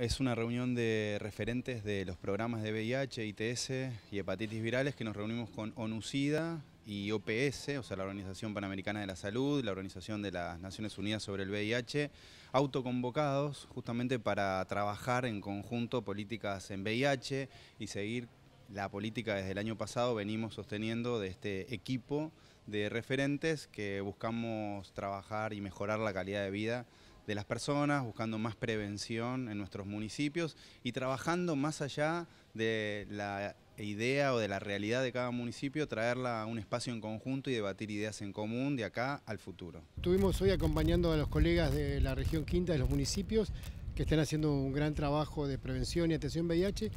Es una reunión de referentes de los programas de VIH, ITS y hepatitis virales que nos reunimos con ONUCIDA y OPS, o sea, la Organización Panamericana de la Salud, la Organización de las Naciones Unidas sobre el VIH, autoconvocados justamente para trabajar en conjunto políticas en VIH y seguir la política desde el año pasado venimos sosteniendo de este equipo de referentes que buscamos trabajar y mejorar la calidad de vida de las personas, buscando más prevención en nuestros municipios y trabajando más allá de la idea o de la realidad de cada municipio, traerla a un espacio en conjunto y debatir ideas en común de acá al futuro. Estuvimos hoy acompañando a los colegas de la región quinta de los municipios que están haciendo un gran trabajo de prevención y atención VIH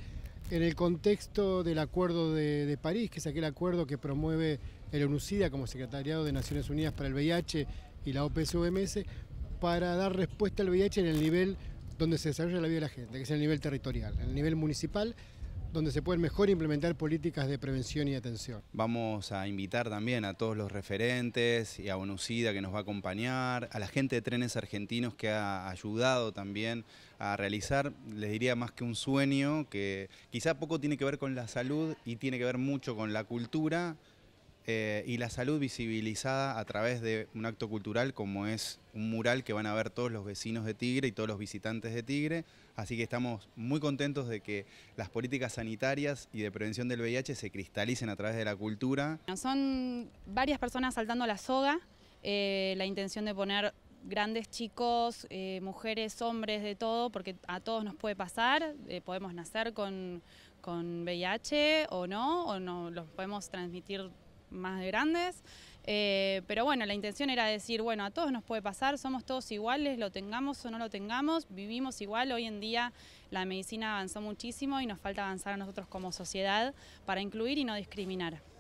en el contexto del Acuerdo de, París, que es aquel acuerdo que promueve el UNUCIDA como Secretariado de Naciones Unidas para el VIH y la OPSVMS para dar respuesta al VIH en el nivel donde se desarrolla la vida de la gente, que es el nivel territorial, en el nivel municipal, donde se pueden mejor implementar políticas de prevención y atención. Vamos a invitar también a todos los referentes y a ONUCIDA que nos va a acompañar, a la gente de Trenes Argentinos que ha ayudado también a realizar, les diría más que un sueño, que quizá poco tiene que ver con la salud y tiene que ver mucho con la cultura, eh, y la salud visibilizada a través de un acto cultural como es un mural que van a ver todos los vecinos de Tigre y todos los visitantes de Tigre. Así que estamos muy contentos de que las políticas sanitarias y de prevención del VIH se cristalicen a través de la cultura. son varias personas saltando la soga, eh, la intención de poner grandes chicos, eh, mujeres, hombres, de todo, porque a todos nos puede pasar, podemos nacer con, con VIH o no, o no los podemos transmitir más grandes. Eh, pero bueno, la intención era decir, bueno, a todos nos puede pasar, somos todos iguales, lo tengamos o no lo tengamos, vivimos igual. Hoy en día la medicina avanzó muchísimo y nos falta avanzar a nosotros como sociedad para incluir y no discriminar.